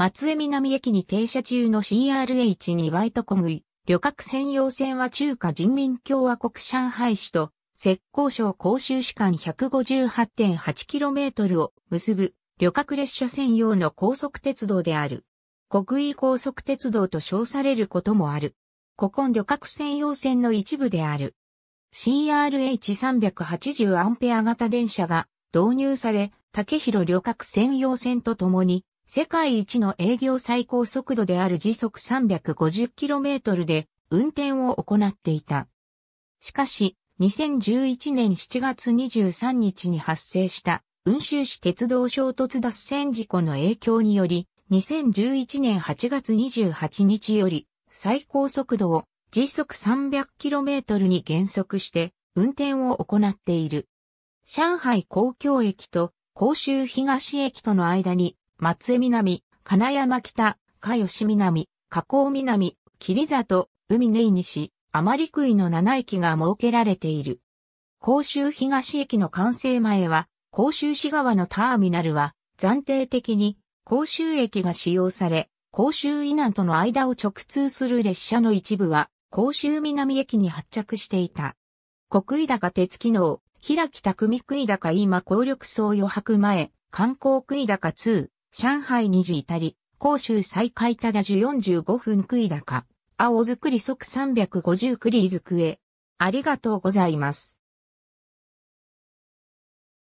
松江南駅に停車中の CRH2 バイトコグイ、旅客専用線は中華人民共和国上海市と浙江省甲州市間 158.8km を結ぶ旅客列車専用の高速鉄道である。国威高速鉄道と称されることもある。古今旅客専用線の一部である。CRH380 アンペア型電車が導入され、竹広旅客専用線とともに世界一の営業最高速度である時速 350km で運転を行っていた。しかし、2011年7月23日に発生した運州市鉄道衝突脱線事故の影響により、2011年8月28日より最高速度を時速 300km に減速して運転を行っている。上海公共駅と甲州東駅との間に松江南、金山北、加吉南、加工南、霧里海根西、甘利杭の7駅が設けられている。甲州東駅の完成前は、甲州市側のターミナルは、暫定的に甲州駅が使用され、甲州以南との間を直通する列車の一部は、甲州南駅に発着していた。国井高鉄機能、平木匠食井高今効力層余白前、観光区井高2、上海二時至り、広州再開ただ十45分食い高、青作り即350クリーズクエ。ありがとうございます。